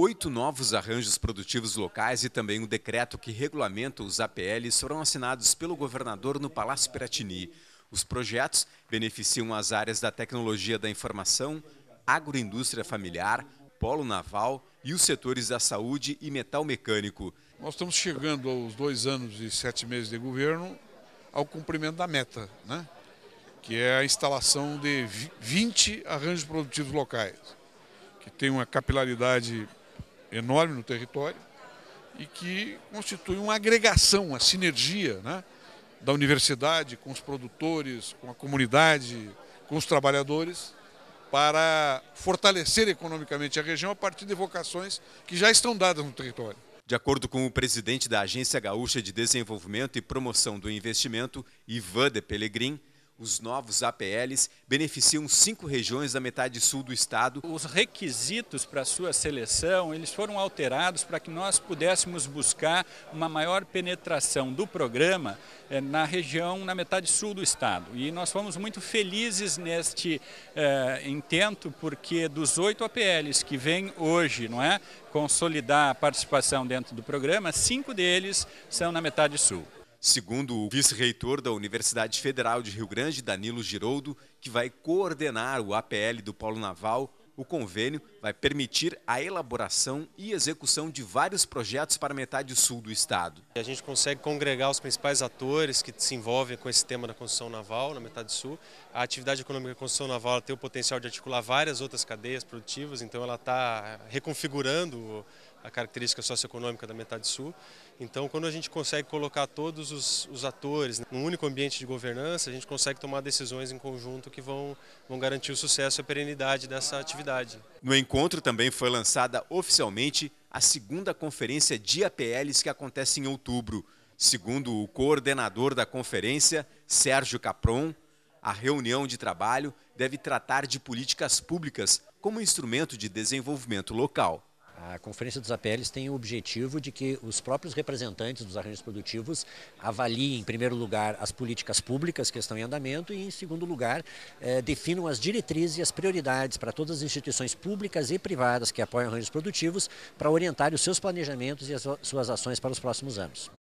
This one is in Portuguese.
Oito novos arranjos produtivos locais e também um decreto que regulamenta os APLs foram assinados pelo governador no Palácio Piratini. Os projetos beneficiam as áreas da tecnologia da informação, agroindústria familiar, polo naval e os setores da saúde e metal mecânico. Nós estamos chegando aos dois anos e sete meses de governo ao cumprimento da meta, né? que é a instalação de 20 arranjos produtivos locais, que tem uma capilaridade enorme no território e que constitui uma agregação, uma sinergia né, da universidade com os produtores, com a comunidade, com os trabalhadores, para fortalecer economicamente a região a partir de vocações que já estão dadas no território. De acordo com o presidente da Agência Gaúcha de Desenvolvimento e Promoção do Investimento, Ivan de Pelegrim, os novos APLs beneficiam cinco regiões da metade sul do estado. Os requisitos para sua seleção, eles foram alterados para que nós pudéssemos buscar uma maior penetração do programa eh, na região, na metade sul do estado. E nós fomos muito felizes neste eh, intento, porque dos oito APLs que vêm hoje, não é, consolidar a participação dentro do programa, cinco deles são na metade sul. Segundo o vice-reitor da Universidade Federal de Rio Grande, Danilo Giroudo, que vai coordenar o APL do Polo Naval, o convênio vai permitir a elaboração e execução de vários projetos para a metade sul do estado. A gente consegue congregar os principais atores que se envolvem com esse tema da construção naval na metade sul. A atividade econômica da construção naval tem o potencial de articular várias outras cadeias produtivas, então ela está reconfigurando a característica socioeconômica da metade sul. Então, quando a gente consegue colocar todos os, os atores num único ambiente de governança, a gente consegue tomar decisões em conjunto que vão, vão garantir o sucesso e a perenidade dessa atividade. No encontro também foi lançada oficialmente a segunda conferência de APLs que acontece em outubro. Segundo o coordenador da conferência, Sérgio Capron, a reunião de trabalho deve tratar de políticas públicas como instrumento de desenvolvimento local. A Conferência dos APLs tem o objetivo de que os próprios representantes dos arranjos produtivos avaliem, em primeiro lugar, as políticas públicas que estão em andamento e, em segundo lugar, eh, definam as diretrizes e as prioridades para todas as instituições públicas e privadas que apoiam arranjos produtivos para orientar os seus planejamentos e as suas ações para os próximos anos.